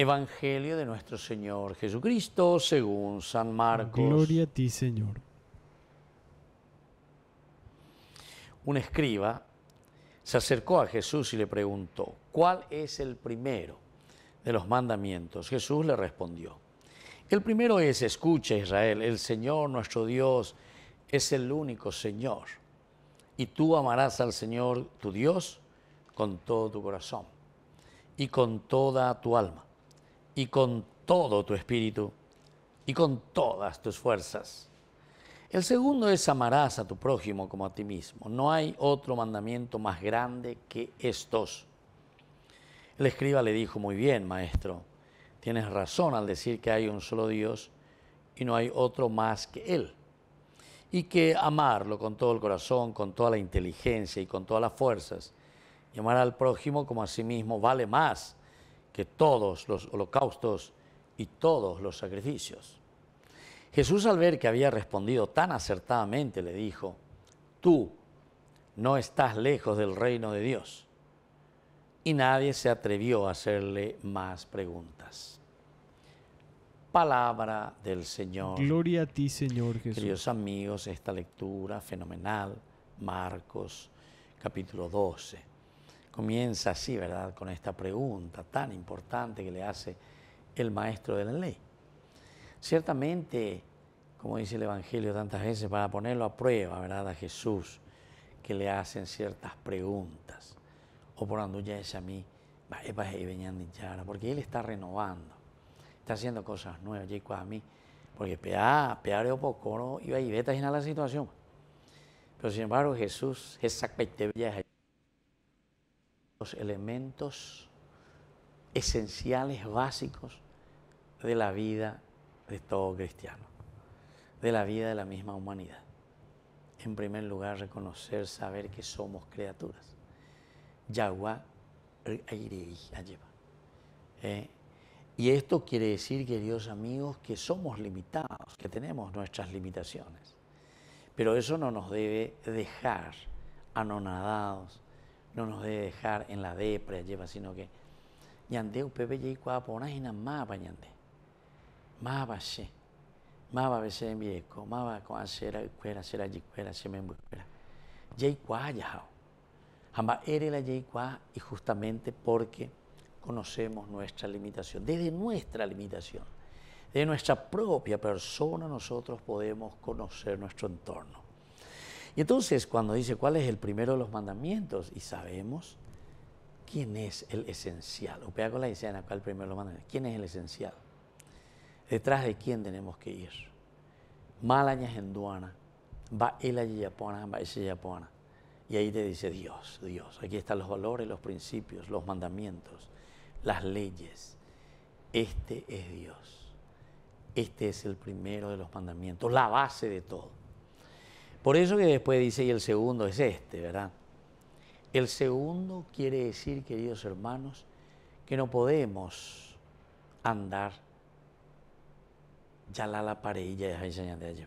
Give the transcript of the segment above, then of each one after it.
Evangelio de nuestro Señor Jesucristo según San Marcos. Gloria a ti, Señor. Un escriba se acercó a Jesús y le preguntó, ¿cuál es el primero de los mandamientos? Jesús le respondió, el primero es, escucha Israel, el Señor nuestro Dios es el único Señor, y tú amarás al Señor tu Dios con todo tu corazón y con toda tu alma y con todo tu espíritu y con todas tus fuerzas. El segundo es amarás a tu prójimo como a ti mismo. No hay otro mandamiento más grande que estos. El escriba le dijo, muy bien, maestro, tienes razón al decir que hay un solo Dios y no hay otro más que Él. Y que amarlo con todo el corazón, con toda la inteligencia y con todas las fuerzas, y amar al prójimo como a sí mismo vale más que todos los holocaustos y todos los sacrificios. Jesús al ver que había respondido tan acertadamente le dijo, tú no estás lejos del reino de Dios. Y nadie se atrevió a hacerle más preguntas. Palabra del Señor. Gloria a ti, Señor Jesús. Queridos amigos, esta lectura fenomenal, Marcos capítulo 12 comienza así, ¿verdad? Con esta pregunta tan importante que le hace el maestro de la ley. Ciertamente, como dice el Evangelio tantas veces, para ponerlo a prueba, ¿verdad? A Jesús, que le hacen ciertas preguntas. O por es a mí, porque Él está renovando, está haciendo cosas nuevas, y a mí, porque peá, poco, o no iba y a la situación. Pero sin embargo, Jesús, ahí elementos esenciales, básicos de la vida de todo cristiano, de la vida de la misma humanidad. En primer lugar, reconocer, saber que somos criaturas. ¿eh? y esto quiere decir, queridos amigos, que somos limitados, que tenemos nuestras limitaciones. Pero eso no nos debe dejar anonadados, no nos debe dejar en la depre, lleva, sino que yande upebe yeikua hina pa yande. Mapa she. Mapa bese envieco, mapa con acera cuera, acera yicuera, semembu cuera. ya ha. Jamba ere la yeikua y justamente porque conocemos nuestra limitación. Desde nuestra limitación, de nuestra propia persona nosotros podemos conocer nuestro entorno. Y entonces cuando dice, ¿cuál es el primero de los mandamientos? Y sabemos quién es el esencial. que con la ¿cuál el primero de los mandamientos? ¿Quién es el esencial? Detrás de quién tenemos que ir. Malaña, Genduana, va el Yapona, Y ahí te dice Dios, Dios. Aquí están los valores, los principios, los mandamientos, las leyes. Este es Dios. Este es el primero de los mandamientos, la base de todo. Por eso que después dice, y el segundo es este, ¿verdad? El segundo quiere decir, queridos hermanos, que no podemos andar ya la la pared, ya es de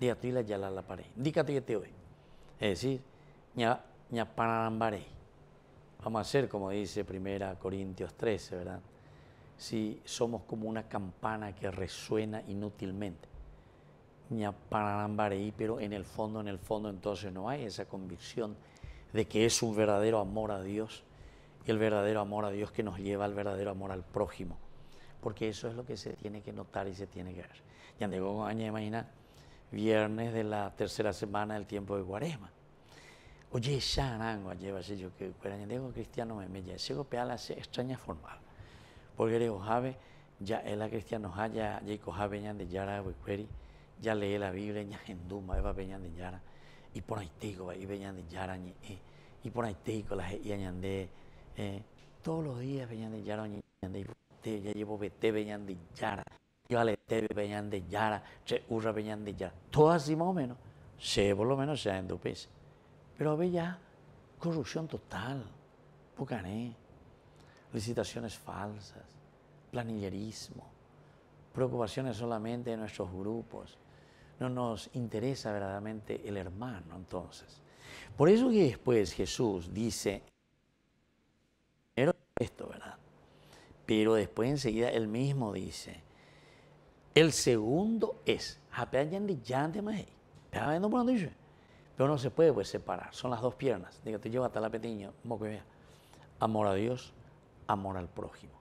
Dígate la ya la la pared. Dígate que te oye. Es decir, ña, ya Vamos a hacer como dice Primera Corintios 13, ¿verdad? Si somos como una campana que resuena inútilmente pero en el fondo, en el fondo entonces no hay esa convicción de que es un verdadero amor a Dios y el verdadero amor a Dios que nos lleva al verdadero amor al prójimo. Porque eso es lo que se tiene que notar y se tiene que ver. Ya llegó año mañana, viernes de la tercera semana del tiempo de Guarema. Oye, ya arango lleva yo que cristiano me me se peala extraña formal. Porque le jabe ya el cristiano haya, ya ya, de yara, ya, ya leí la Biblia ña henduma eva peña de yara y por ahí tico y peña de yara y por ahí tico la y añande eh, todos los días peña de yara y ya llevo vete peña de yara yo ale te de yara tre urra peña de yara todo así más o menos se por lo menos se pues, pero ve ya corrupción total pucané licitaciones falsas planillerismo preocupaciones solamente de nuestros grupos no nos interesa verdaderamente el hermano entonces. Por eso que después Jesús dice, primero esto, ¿verdad? Pero después enseguida él mismo dice, el segundo es, pero no se puede pues, separar, son las dos piernas. Digo, te lleva hasta la pequeña, amor a Dios, amor al prójimo.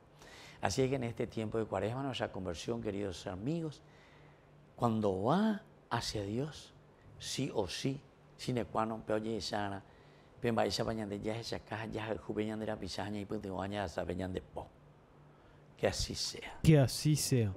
Así que en este tiempo de cuaresma, nuestra conversión, queridos amigos, cuando va hacia Dios, sí o sí, sin ecuano, peor y sana, pero va a se de yaje, esa caja, el de la pisaña y pues de baña, se de po. Que así sea. Que así sea.